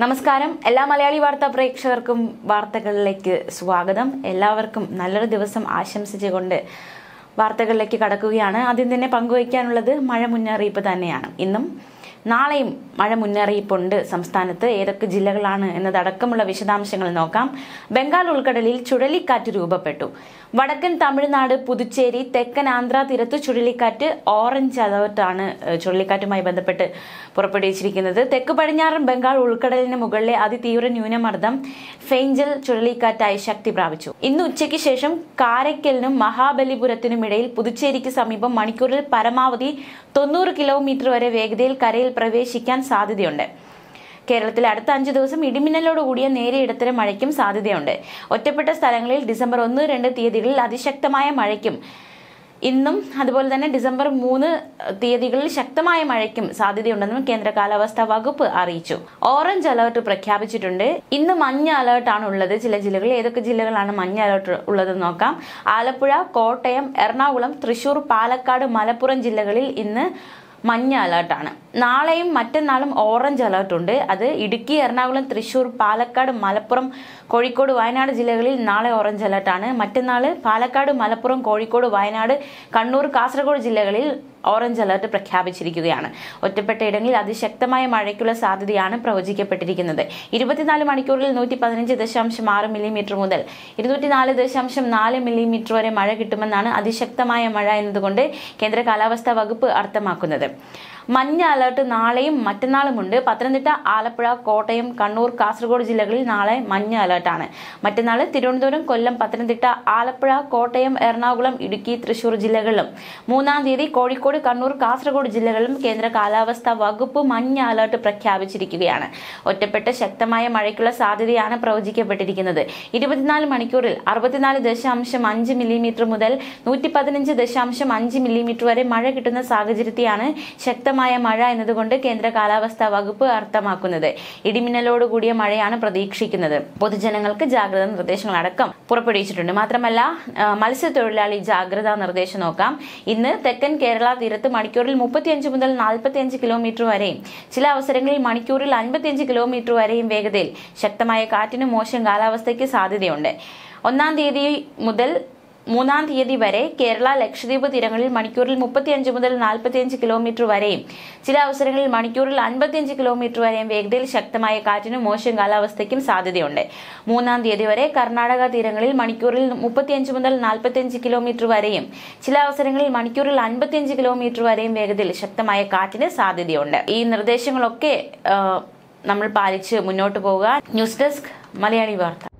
നമസ്കാരം എല്ലാ മലയാളി വാർത്താ പ്രേക്ഷകർക്കും വാർത്തകളിലേക്ക് സ്വാഗതം എല്ലാവർക്കും നല്ലൊരു ദിവസം ആശംസിച്ചുകൊണ്ട് വാർത്തകളിലേക്ക് കടക്കുകയാണ് ആദ്യം തന്നെ പങ്കുവയ്ക്കാനുള്ളത് മഴ മുന്നറിയിപ്പ് തന്നെയാണ് ഇന്നും നാളെയും മഴ മുന്നറിയിപ്പുണ്ട് സംസ്ഥാനത്ത് ഏതൊക്കെ ജില്ലകളാണ് എന്നതടക്കമുള്ള വിശദാംശങ്ങൾ നോക്കാം ബംഗാൾ ഉൾക്കടലിൽ ചുഴലിക്കാറ്റ് രൂപപ്പെട്ടു വടക്കൻ തമിഴ്നാട് പുതുച്ചേരി തെക്കൻ ആന്ധ്ര തീരത്ത് ചുഴലിക്കാറ്റ് ഓറഞ്ച് അലർട്ടാണ് ചുഴലിക്കാറ്റുമായി ബന്ധപ്പെട്ട് പുറപ്പെടുവിച്ചിരിക്കുന്നത് തെക്ക് പടിഞ്ഞാറൻ ബംഗാൾ ഉൾക്കടലിന് മുകളിലെ അതിതീവ്ര ന്യൂനമർദ്ദം ഫെയ്ഞ്ചൽ ചുഴലിക്കാറ്റായി ശക്തി പ്രാപിച്ചു ഇന്ന് ഉച്ചയ്ക്ക് ശേഷം കാരയ്ക്കലിനും മഹാബലിപുരത്തിനുമിടയിൽ പുതുച്ചേരിക്ക് സമീപം മണിക്കൂറിൽ പരമാവധി തൊണ്ണൂറ് കിലോമീറ്റർ വരെ വേഗതയിൽ കരയിൽ പ്രവേശിക്കാൻ സാധ്യതയുണ്ട് കേരളത്തിൽ അടുത്ത അഞ്ച് ദിവസം ഇടിമിന്നലോടുകൂടിയ നേരിയ ഇടത്തരം മഴയ്ക്കും സാധ്യതയുണ്ട് ഒറ്റപ്പെട്ട സ്ഥലങ്ങളിൽ ഡിസംബർ ഒന്ന് രണ്ട് തീയതികളിൽ അതിശക്തമായ മഴയ്ക്കും ഇന്നും അതുപോലെ തന്നെ ഡിസംബർ മൂന്ന് തീയതികളിൽ ശക്തമായ മഴയ്ക്കും സാധ്യതയുണ്ടെന്നും കേന്ദ്ര കാലാവസ്ഥാ വകുപ്പ് അറിയിച്ചു ഓറഞ്ച് അലർട്ട് പ്രഖ്യാപിച്ചിട്ടുണ്ട് ഇന്ന് മഞ്ഞ അലേർട്ടാണ് ഉള്ളത് ചില ജില്ലകളിൽ ഏതൊക്കെ ജില്ലകളാണ് മഞ്ഞ അലർട്ട് ഉള്ളതെന്ന് നോക്കാം ആലപ്പുഴ കോട്ടയം എറണാകുളം തൃശൂർ പാലക്കാട് മലപ്പുറം ജില്ലകളിൽ ഇന്ന് മഞ്ഞ അലേർട്ടാണ് നാളെയും മറ്റന്നാളും ഓറഞ്ച് അലേർട്ടുണ്ട് അത് ഇടുക്കി എറണാകുളം തൃശൂർ പാലക്കാട് മലപ്പുറം കോഴിക്കോട് വയനാട് ജില്ലകളിൽ നാളെ ഓറഞ്ച് അലേർട്ടാണ് മറ്റന്നാൾ പാലക്കാട് മലപ്പുറം കോഴിക്കോട് വയനാട് കണ്ണൂർ കാസർഗോഡ് ജില്ലകളിൽ ഓറഞ്ച് അലർട്ട് പ്രഖ്യാപിച്ചിരിക്കുകയാണ് ഒറ്റപ്പെട്ട ഇടങ്ങളിൽ അതിശക്തമായ മഴയ്ക്കുള്ള സാധ്യതയാണ് പ്രവചിക്കപ്പെട്ടിരിക്കുന്നത് ഇരുപത്തിനാല് മണിക്കൂറിൽ നൂറ്റി പതിനഞ്ച് ദശാംശം ആറ് മില്ലിമീറ്റർ മുതൽ ഇരുന്നൂറ്റിനാല് ദശാംശം നാല് മില്ലിമീറ്റർ വരെ മഴ കിട്ടുമെന്നാണ് അതിശക്തമായ മഴ എന്നതുകൊണ്ട് കേന്ദ്ര കാലാവസ്ഥാ വകുപ്പ് അർത്ഥമാക്കുന്നത് മഞ്ഞ അലർട്ട് നാളെയും മറ്റന്നാളുമുണ്ട് പത്തനംതിട്ട ആലപ്പുഴ കോട്ടയം കണ്ണൂർ കാസർഗോഡ് ജില്ലകളിൽ നാളെ മഞ്ഞ അലേർട്ടാണ് മറ്റന്നാൾ തിരുവനന്തപുരം കൊല്ലം പത്തനംതിട്ട ആലപ്പുഴ കോട്ടയം എറണാകുളം ഇടുക്കി തൃശൂർ ജില്ലകളിലും മൂന്നാം തീയതി കോഴിക്കോട് കണ്ണൂർ കാസർഗോഡ് ജില്ലകളിലും കേന്ദ്ര കാലാവസ്ഥാ വകുപ്പ് മഞ്ഞ അലർട്ട് പ്രഖ്യാപിച്ചിരിക്കുകയാണ് ഒറ്റപ്പെട്ട ശക്തമായ മഴയ്ക്കുള്ള സാധ്യതയാണ് പ്രവചിക്കപ്പെട്ടിരിക്കുന്നത് ഇരുപത്തിനാല് മണിക്കൂറിൽ അറുപത്തിനാല് ദശാംശം അഞ്ച് മില്ലിമീറ്റർ മുതൽ നൂറ്റി പതിനഞ്ച് ദശാംശം അഞ്ച് മില്ലിമീറ്റർ വരെ മഴ കിട്ടുന്ന സാഹചര്യത്തെയാണ് ശക്ത ശക്തമായ മഴ എന്നതുകൊണ്ട് കേന്ദ്ര കാലാവസ്ഥാ വകുപ്പ് അർത്ഥമാക്കുന്നത് ഇടിമിന്നലോട് കൂടിയ മഴയാണ് പ്രതീക്ഷിക്കുന്നത് പൊതുജനങ്ങൾക്ക് ജാഗ്രതാ നിർദ്ദേശങ്ങൾ അടക്കം പുറപ്പെടുവിച്ചിട്ടുണ്ട് മാത്രമല്ല മത്സ്യത്തൊഴിലാളി ജാഗ്രതാ നിർദ്ദേശം നോക്കാം ഇന്ന് തെക്കൻ കേരള തീരത്ത് മണിക്കൂറിൽ മുപ്പത്തിയഞ്ച് മുതൽ നാൽപ്പത്തിയഞ്ച് കിലോമീറ്റർ വരെയും ചില അവസരങ്ങളിൽ മണിക്കൂറിൽ അൻപത്തിയഞ്ച് കിലോമീറ്റർ വരെയും വേഗതയിൽ ശക്തമായ കാറ്റിനും മോശം കാലാവസ്ഥയ്ക്ക് സാധ്യതയുണ്ട് ഒന്നാം തീയതി മുതൽ മൂന്നാം തീയതി വരെ കേരള ലക്ഷദ്വീപ് തീരങ്ങളിൽ മണിക്കൂറിൽ മുപ്പത്തിയഞ്ച് മുതൽ നാൽപ്പത്തിയഞ്ച് കിലോമീറ്റർ വരെയും ചില അവസരങ്ങളിൽ മണിക്കൂറിൽ അൻപത്തിയഞ്ച് കിലോമീറ്റർ വരെയും വേഗതയിൽ ശക്തമായ കാറ്റിനും മോശം കാലാവസ്ഥയ്ക്കും സാധ്യതയുണ്ട് മൂന്നാം തീയതി വരെ കർണാടക തീരങ്ങളിൽ മണിക്കൂറിൽ മുപ്പത്തിയഞ്ച് മുതൽ നാൽപ്പത്തിയഞ്ച് കിലോമീറ്റർ വരെയും ചില അവസരങ്ങളിൽ മണിക്കൂറിൽ അൻപത്തിയഞ്ച് കിലോമീറ്റർ വരെയും വേഗതയിൽ ശക്തമായ കാറ്റിന് സാധ്യതയുണ്ട് ഈ നിർദ്ദേശങ്ങളൊക്കെ നമ്മൾ പാലിച്ച് മുന്നോട്ട് പോവുക ന്യൂസ് ഡെസ്ക് മലയാളി വാർത്ത